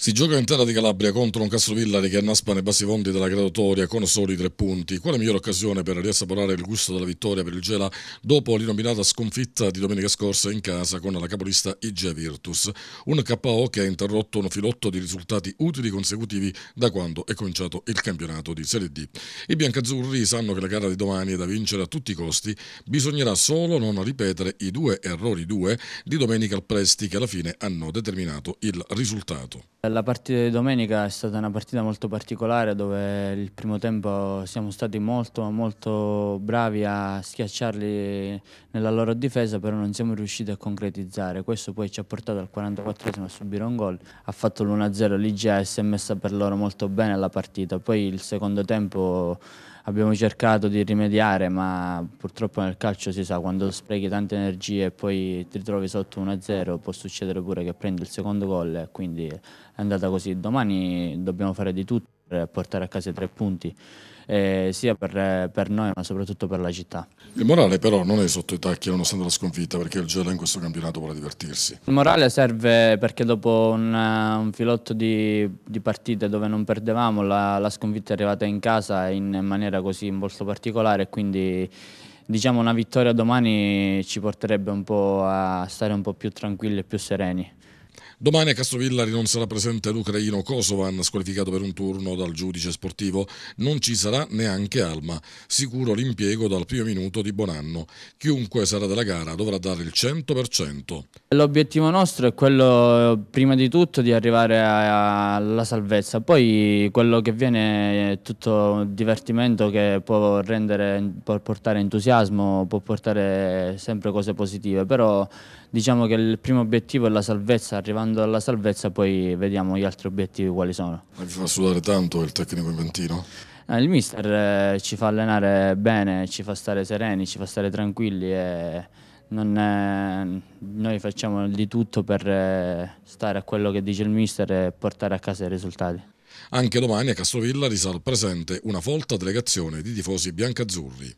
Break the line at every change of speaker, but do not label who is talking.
Si gioca in terra di Calabria contro un Castrovillari che annaspa nei bassi fondi della gradatoria con soli tre punti. Quale migliore occasione per riassaporare il gusto della vittoria per il Gela dopo l'inominata sconfitta di domenica scorsa in casa con la capolista Igea Virtus? Un KO che ha interrotto un filotto di risultati utili consecutivi da quando è cominciato il campionato di Serie D. I biancazzurri sanno che la gara di domani è da vincere a tutti i costi. Bisognerà solo non ripetere i due errori due di domenica al Presti che alla fine hanno determinato il risultato.
La partita di domenica è stata una partita molto particolare dove il primo tempo siamo stati molto, molto bravi a schiacciarli nella loro difesa però non siamo riusciti a concretizzare. Questo poi ci ha portato al 44 esimo a subire un gol, ha fatto l'1-0 l'IGA si è messa per loro molto bene la partita. Poi il secondo tempo abbiamo cercato di rimediare, ma purtroppo nel calcio si sa, quando sprechi tante energie e poi ti ritrovi sotto 1-0, può succedere pure che prendi il secondo gol, e quindi è andata così. Domani dobbiamo fare di tutto per portare a casa i tre punti, eh, sia per, eh, per, noi ma soprattutto per la città.
Il morale però non è sotto i tacchi nonostante la sconfitta perché il Gela in questo campionato vuole divertirsi.
Il morale serve perché dopo un, eh, un filotto di, di, partite dove non perdevamo la, la sconfitta è arrivata in casa in maniera così in molto particolare e quindi diciamo una vittoria domani ci porterebbe un po' a stare un po' più tranquilli e più sereni.
Domani a Castrovillari non sarà presente l'ucraino Kosovan, squalificato per un turno dal giudice sportivo. Non ci sarà neanche Alma, sicuro l'impiego dal primo minuto di Bonanno. Chiunque sarà della gara dovrà dare il 100%.
L'obiettivo nostro è quello, eh, prima di tutto, di arrivare alla salvezza. Poi quello che viene è tutto divertimento che può, rendere, può portare entusiasmo, può portare sempre cose positive. Però diciamo che il primo obiettivo è la salvezza, arrivando arrivando alla salvezza poi vediamo gli altri obiettivi quali sono. Ma vi fa sudare tanto il tecnico inventino? Eh, il mister eh, ci fa allenare bene, ci fa stare sereni, ci fa stare tranquilli e è... Eh, noi facciamo di tutto per stare a quello che dice il mister e portare a casa i risultati. Anche domani a Castrovilla risale presente una folta
delegazione di tifosi biancazzurri.